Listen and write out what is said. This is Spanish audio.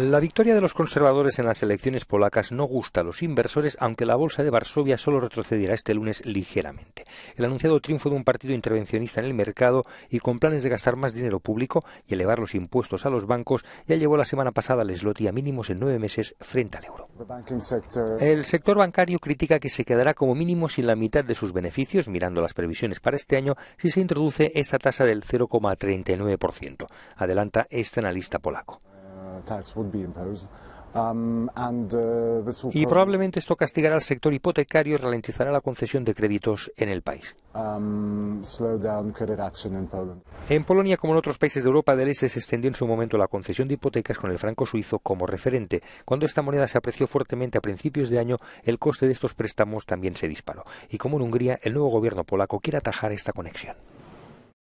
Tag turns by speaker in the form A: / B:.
A: La victoria de los conservadores en las elecciones polacas no gusta a los inversores, aunque la bolsa de Varsovia solo retrocederá este lunes ligeramente. El anunciado triunfo de un partido intervencionista en el mercado y con planes de gastar más dinero público y elevar los impuestos a los bancos ya llevó la semana pasada al y a mínimos en nueve meses frente al euro. El sector bancario critica que se quedará como mínimo sin la mitad de sus beneficios, mirando las previsiones para este año, si se introduce esta tasa del 0,39%, adelanta este analista polaco. Y probablemente esto castigará al sector hipotecario y ralentizará la concesión de créditos en el país.
B: Um,
A: en Polonia, como en otros países de Europa del Este, se extendió en su momento la concesión de hipotecas con el franco suizo como referente. Cuando esta moneda se apreció fuertemente a principios de año, el coste de estos préstamos también se disparó. Y como en Hungría, el nuevo gobierno polaco quiere atajar esta conexión.